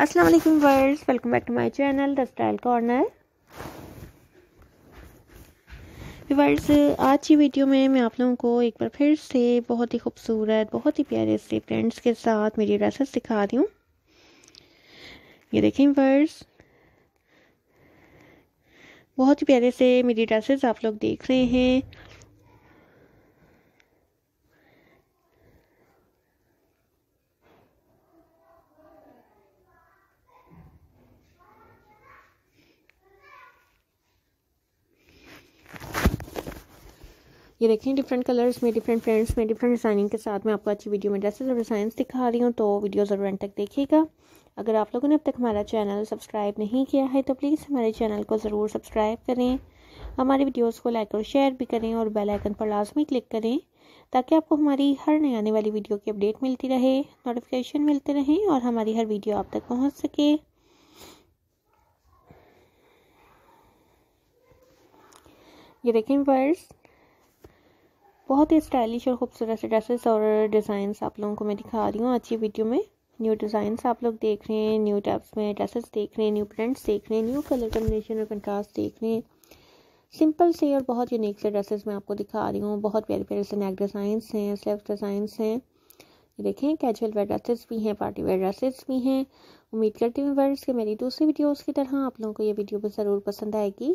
अस्सलाम वालेकुम worlds welcome back to my channel the style corner worlds आज की वीडियो में मैं आप लोगों को एक बार फिर से बहुत ही खूबसूरत बहुत ही प्यारे से फ्रेंड्स के साथ मेरी ड्रेसेस दिखा रही हूँ ये देखें वर्ड्स बहुत ही प्यारे से मेरी ड्रेसेस आप लोग देख रहे हैं ये देखें डिफरेंट कलर्स में डिफरेंट फ्रेंड्स में डिफरेंट डिज़ाइनिंग के साथ मैं आपको अच्छी वीडियो में ड्रेसेस और डिज़ाइंस दिखा रही हूँ तो वीडियो ज़रूर एंड तक देखिएगा अगर आप लोगों ने अब तक हमारा चैनल सब्सक्राइब नहीं किया है तो प्लीज़ हमारे चैनल को ज़रूर सब्सक्राइब करें हमारे वीडियोस को लाइक और शेयर भी करें और बेल आइकन पर लाजमी क्लिक करें ताकि आपको हमारी हर नई आने वाली वीडियो की अपडेट मिलती रहे नोटिफिकेशन मिलते रहें और हमारी हर वीडियो आप तक पहुंच सके ये देखें वर्ड्स बहुत ही स्टाइलिश और खूबसूरत से ड्रेसेस और डिज़ाइंस आप लोगों को मैं दिखा रही हूँ आज की वीडियो में न्यू डिज़ाइंस आप लोग देख रहे हैं न्यू टाइप्स में ड्रेसेस देख रहे हैं न्यू प्रिंट्स देख रहे हैं न्यू कलर कम्बिनेशन और कंट्रास्ट देख रहे हैं सिंपल से और बहुत यूनिक से ड्रेसेस मैं आपको दिखा रही हूँ बहुत प्यारे प्यारे से नेक डिज़ाइंस हैं स्लेफ डिज़ाइंस हैं देखें कैजुअल वेयर ड्रेसेस भी हैं पार्टी वेयर ड्रेसेस भी हैं उम्मीद करती हूँ वर्ड्स के मेरी दूसरी वीडियोज़ की तरह आप लोगों को ये वीडियो भी ज़रूर पसंद आएगी